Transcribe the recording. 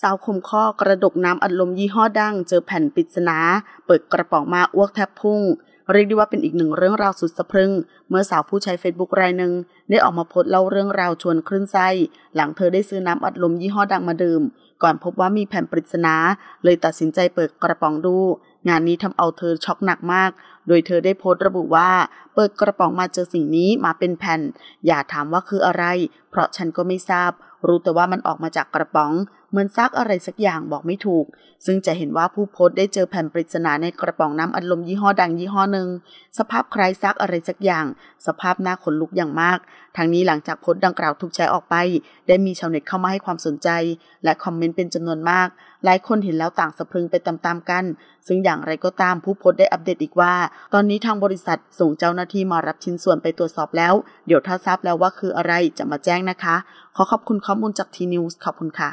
สาวคมข้อกระดกน้ำอัดลมยี่ห้อดังเจอแผ่นปริศนา เปิดกระป๋องมาอ้วกแทบพุ่ง เรียกได้ว่าเป็นอีกหนึ่งเรื่องราวสุดสะพรึงเมื่อสาวผู้ใช้เฟซบุ๊กรายหนึ่งได้ออกมาโพสต์เล่าเรื่องราวชวนคลื่นไส้ หลังเธอได้ซื้อน้ำอัดลมยี่ห้อดังมาดื่ม ก่อนพบว่ามีแผ่นปริศนา เลยตัดสินใจเปิดกระป๋องดูงานนี้ทำเอาเธอช็อกหนักมาก โดยเธอได้โพสต์ระบุว่า เปิดกระป๋องมาเจอสิ่งนี้มาเป็นแผ่น อย่าถามว่าคืออะไร เพราะฉันก็ไม่ทราบ รู้แต่ว่ามันออกมาจากกระป๋อง เหมือนซักอะไรสักอย่างบอกไม่ถูก ซึ่งจะเห็นว่าผู้โพสต์ได้เจอแผ่นปริศนาในกระป๋องน้ำอัดลมยี่ห้อดังยี่ห้อหนึ่งสภาพคล้ายซักอะไรสักอย่าง สภาพหน้าขนลุกอย่างมาก ทั้งนี้หลังจากโพสต์ดังกล่าวถูกแชร์ออกไป ได้มีชาวเน็ตเข้ามาให้ความสนใจและคอมเมนต์เป็นจำนวนมาก หลายคนเห็นแล้วต่างสะพรึงไปตามๆกัน ซึ่งอย่างไรก็ตามผู้โพสต์ได้อัปเดตอีกว่า ตอนนี้ทางบริษัทส่งเจ้าหน้าที่มารับชิ้นส่วนไปตรวจสอบแล้ว เดี๋ยวถ้าทราบแล้วว่าคืออะไรจะมาแจ้งนะคะ ขอขอบคุณข้อมูลจากทีนิวส์ ขอบคุณค่ะ